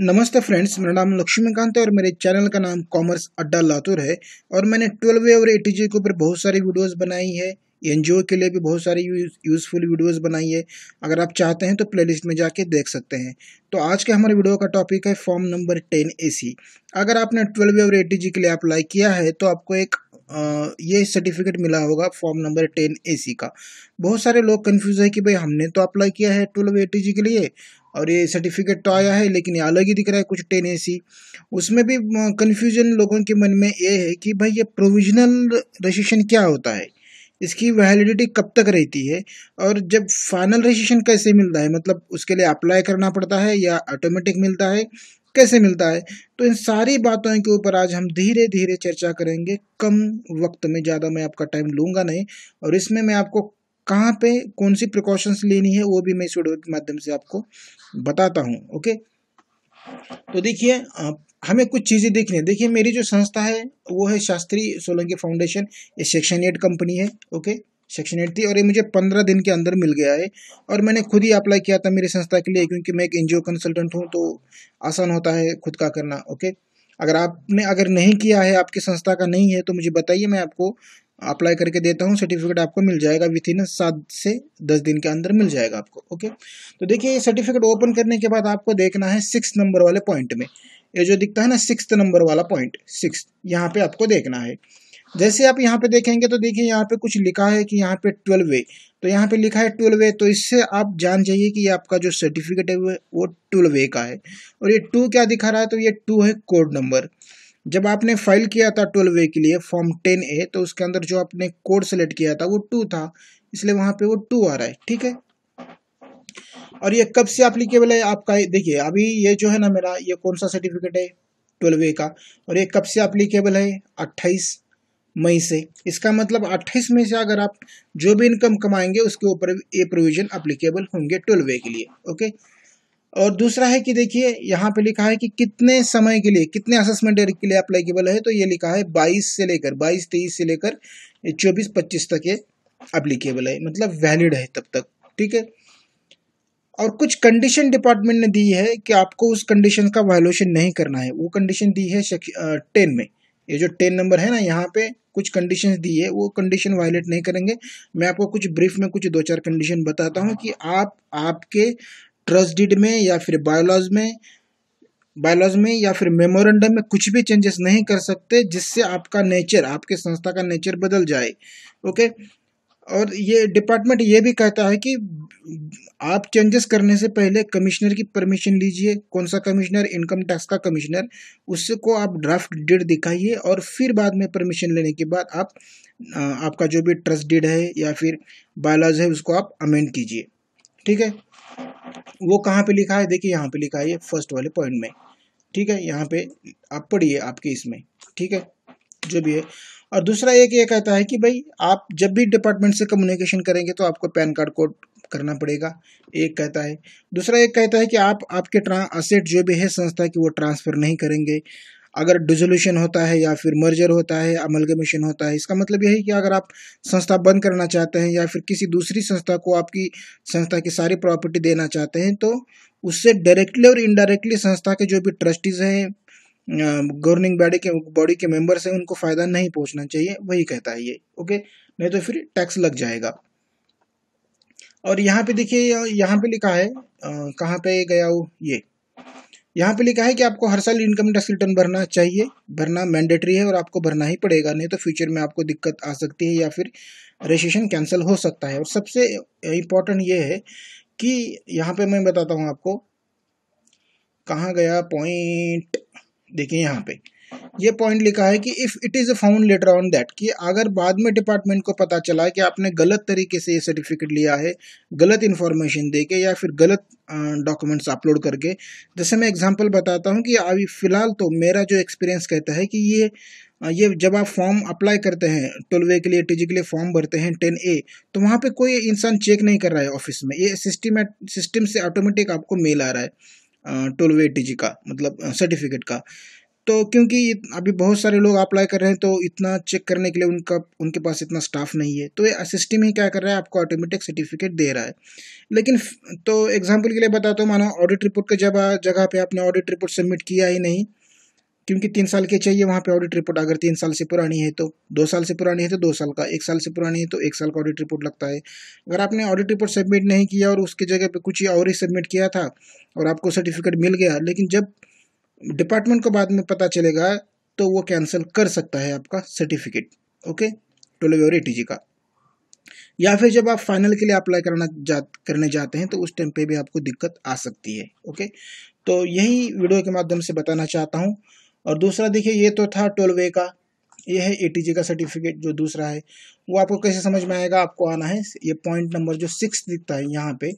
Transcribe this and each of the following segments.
नमस्ते फ्रेंड्स मेरा नाम लक्ष्मीकांत है और मेरे चैनल का नाम कॉमर्स अड्डा लातूर है और मैंने ट्वेल्व और एटी के ऊपर बहुत सारी वीडियोस बनाई है एन के लिए भी बहुत सारी यूज़फुल वीडियोस बनाई है अगर आप चाहते हैं तो प्लेलिस्ट में जाके देख सकते हैं तो आज के हमारे वीडियो का टॉपिक है फॉर्म नंबर टेन ए अगर आपने ट्वेल्व और एटी के लिए अप्लाई किया है तो आपको एक ये सर्टिफिकेट मिला होगा फॉर्म नंबर टेन ए का बहुत सारे लोग कन्फ्यूज़ है कि भाई हमने तो अप्लाई किया है ट्वेल्व ए के लिए और ये सर्टिफिकेट तो आया है लेकिन ये अलग ही दिख रहा है कुछ टेन ए उसमें भी कन्फ्यूजन लोगों के मन में ये है कि भाई ये प्रोविजनल रजिस्ट्रेशन क्या होता है इसकी वैलिडिटी कब तक रहती है और जब फाइनल रजिस्ट्रेशन कैसे मिलता है मतलब उसके लिए अप्लाई करना पड़ता है या ऑटोमेटिक मिलता है कैसे मिलता है तो इन सारी बातों के ऊपर आज हम धीरे धीरे चर्चा करेंगे कम वक्त में ज़्यादा मैं आपका टाइम लूँगा नहीं और इसमें मैं आपको कहाँ पे कौन सी प्रिकॉशंस लेनी है वो भी मैं इस वीडियो के माध्यम से आपको बताता हूँ ओके तो देखिए हमें कुछ चीज़ें देखनी है देखिए मेरी जो संस्था है वो है शास्त्री सोलंकी फाउंडेशन ये सेक्शन एट कंपनी है ओके सेक्शन एट थी और ये मुझे पंद्रह दिन के अंदर मिल गया है और मैंने खुद ही अप्लाई किया था मेरी संस्था के लिए क्योंकि मैं एक एनजीओ कंसल्टेंट हूँ तो आसान होता है खुद का करना ओके अगर आपने अगर नहीं किया है आपकी संस्था का नहीं है तो मुझे बताइए मैं आपको अप्लाई करके देता हूँ सर्टिफिकेट आपको मिल जाएगा विथ इन सात से दस दिन के अंदर मिल जाएगा आपको ओके तो देखिए ये सर्टिफिकेट ओपन करने के बाद आपको देखना है सिक्स नंबर वाले पॉइंट में ये जो दिखता है ना सिक्स नंबर वाला पॉइंट सिक्स यहाँ पे आपको देखना है जैसे आप यहाँ पे देखेंगे तो देखिए यहाँ पे कुछ लिखा है कि यहाँ पे ट्वेल्व वे तो यहाँ पे लिखा है ट्वेल्व वे तो इससे आप जान जाइए कि आपका जो सर्टिफिकेट है वो ट्वेल्व वे का है और ये टू क्या दिखा रहा है तो ये टू है कोड नंबर जब आपने फाइल किया था ट्वेल्व ए के लिए फॉर्म टेन ए तो उसके अंदर जो आपने कोड सेलेक्ट किया था वो टू था इसलिए वहाँ पे वो टू आ रहा है ठीक है और ये कब से अप्लीकेबल है आपका देखिए अभी ये जो है ना मेरा ये कौन सा सर्टिफिकेट है ट्वेल्व ए का और ये कब से अप्लीकेबल है अट्ठाईस मई से इसका मतलब 28 मई से अगर आप जो भी इनकम कमाएंगे उसके ऊपर ये प्रोविजन अप्लीकेबल होंगे ट्वेल्व ए के लिए ओके और दूसरा है कि देखिए यहाँ पे लिखा है कि कितने समय के लिए कितने असेसमेंट के लिए अप्लाइकेबल है तो ये लिखा है बाईस से लेकर बाईस तेईस से लेकर चौबीस पच्चीस तक ये अप्लीकेबल है मतलब वैलिड है तब तक ठीक है और कुछ कंडीशन डिपार्टमेंट ने दी है कि आपको उस कंडीशन का वायोलेशन नहीं करना है वो कंडीशन दी है टेन में ये जो टेन नंबर है ना यहाँ पे कुछ कंडीशन दी है वो कंडीशन वायलेट नहीं करेंगे मैं आपको कुछ ब्रीफ में कुछ दो चार कंडीशन बताता हूँ कि आप आपके ट्रस्टडीड में या फिर बायोलॉज में बायोलॉज में या फिर मेमोरेंडम में कुछ भी चेंजेस नहीं कर सकते जिससे आपका नेचर आपके संस्था का नेचर बदल जाए ओके और ये डिपार्टमेंट ये भी कहता है कि आप चेंजेस करने से पहले कमिश्नर की परमिशन लीजिए कौन सा कमिश्नर इनकम टैक्स का कमिश्नर उसको आप ड्राफ्ट डीड दिखाइए और फिर बाद में परमिशन लेने के बाद आप आपका जो भी ट्रस्ट डीड है या फिर बायोलॉज है उसको आप अमेंड कीजिए ठीक है वो कहाँ पे लिखा है देखिए यहाँ पे लिखा है ये फर्स्ट वाले पॉइंट में ठीक है यहाँ पे आप पढ़िए आपके इसमें ठीक है जो भी है और दूसरा एक ये कहता है कि भाई आप जब भी डिपार्टमेंट से कम्युनिकेशन करेंगे तो आपको पैन कार्ड कोड करना पड़ेगा एक कहता है दूसरा एक कहता है कि आप आपके ट्रां असेट जो भी है संस्था की वो ट्रांसफ़र नहीं करेंगे अगर डिजोल्यूशन होता है या फिर मर्जर होता है अमलगमेशन होता है इसका मतलब यह है कि अगर आप संस्था बंद करना चाहते हैं या फिर किसी दूसरी संस्था को आपकी संस्था की सारी प्रॉपर्टी देना चाहते हैं तो उससे डायरेक्टली और इनडायरेक्टली संस्था के जो भी ट्रस्टीज़ हैं गवर्निंग बॉडी के बॉडी के मेंबर्स हैं उनको फ़ायदा नहीं पहुंचना चाहिए वही कहता है ये ओके नहीं तो फिर टैक्स लग जाएगा और यहाँ पे देखिए यहाँ पे लिखा है कहाँ पे गया वो ये यहाँ पे लिखा है कि आपको हर साल इनकम टैक्स रिटर्न भरना चाहिए भरना मैंडेटरी है और आपको भरना ही पड़ेगा नहीं तो फ्यूचर में आपको दिक्कत आ सकती है या फिर रजिस्ट्रेशन कैंसिल हो सकता है और सबसे इम्पोर्टेंट ये है कि यहाँ पे मैं बताता हूँ आपको कहाँ गया पॉइंट देखिए यहाँ पे ये पॉइंट लिखा है कि if it is found later on that कि अगर बाद में डिपार्टमेंट को पता चला कि आपने गलत तरीके से ये सर्टिफिकेट लिया है गलत इन्फॉर्मेशन दे के या फिर गलत डॉक्यूमेंट्स अपलोड करके जैसे मैं एग्जांपल बताता हूँ कि अभी फ़िलहाल तो मेरा जो एक्सपीरियंस कहता है कि ये ये जब आप फॉर्म अप्लाई करते हैं ट्वेल्व के लिए टीजी के लिए फॉर्म भरते हैं टेन ए तो वहाँ पर कोई इंसान चेक नहीं कर रहा है ऑफिस में ये सिस्टम सिस्टम से ऑटोमेटिक आपको मेल आ रहा है ट्वेल्व टीजी का मतलब सर्टिफिकेट का तो क्योंकि अभी बहुत सारे लोग अप्लाई कर रहे हैं तो इतना चेक करने के लिए उनका उनके पास इतना स्टाफ नहीं है तो ये सिस्टम ही क्या कर रहा है आपको ऑटोमेटिक सर्टिफिकेट दे रहा है लेकिन तो एग्जाम्पल के लिए बताता हूँ मानो ऑडिट रिपोर्ट के जब जगह पर आपने ऑडिट रिपोर्ट सबमिट किया ही नहीं क्योंकि तीन साल के चाहिए वहाँ पर ऑडिट रिपोर्ट अगर तीन साल से पुरानी है तो दो साल से पुरानी है तो दो साल का एक साल से पुरानी है तो एक साल का ऑडिट रिपोर्ट लगता है अगर आपने ऑडिट रिपोर्ट सबमिट नहीं किया और उसकी जगह पर कुछ और ही सबमिट किया था और आपको सर्टिफिकेट मिल गया लेकिन जब डिपार्टमेंट को बाद में पता चलेगा तो वो कैंसिल कर सकता है आपका सर्टिफिकेट ओके और टी का या फिर जब आप फाइनल के लिए अप्लाई करना जा करने जाते हैं तो उस टाइम पे भी आपको दिक्कत आ सकती है ओके तो यही वीडियो के माध्यम से बताना चाहता हूँ और दूसरा देखिए ये तो था टोलवे का ये है ए का सर्टिफिकेट जो दूसरा है वो आपको कैसे समझ में आएगा आपको आना है ये पॉइंट नंबर जो सिक्स दिखता है यहाँ पे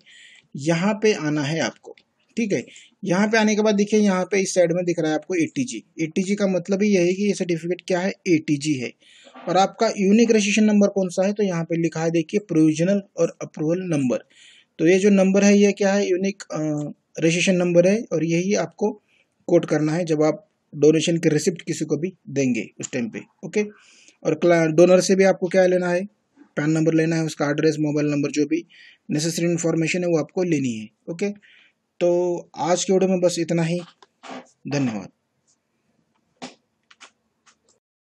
यहाँ पे आना है आपको ठीक है यहाँ पे आने के बाद देखिए यहाँ पे इस साइड में दिख रहा है आपको एटीजी एटीजी का मतलब ही यही है कि ये सर्टिफिकेट क्या है एटीजी है और आपका यूनिक रजिस्ट्रेशन नंबर कौन सा है तो यहाँ पे लिखा है देखिए प्रोविजनल और अप्रूवल नंबर तो ये जो नंबर है ये क्या है यूनिक रजिस्ट्रेशन नंबर है और यही आपको कोट करना है जब आप डोनेशन की रिसिप्ट किसी को भी देंगे उस टाइम पे ओके और डोनर से भी आपको क्या लेना है पैन नंबर लेना है उसका एड्रेस मोबाइल नंबर जो भी नेसेसरी इन्फॉर्मेशन है वो आपको लेनी है ओके तो आज के वीडियो में बस इतना ही धन्यवाद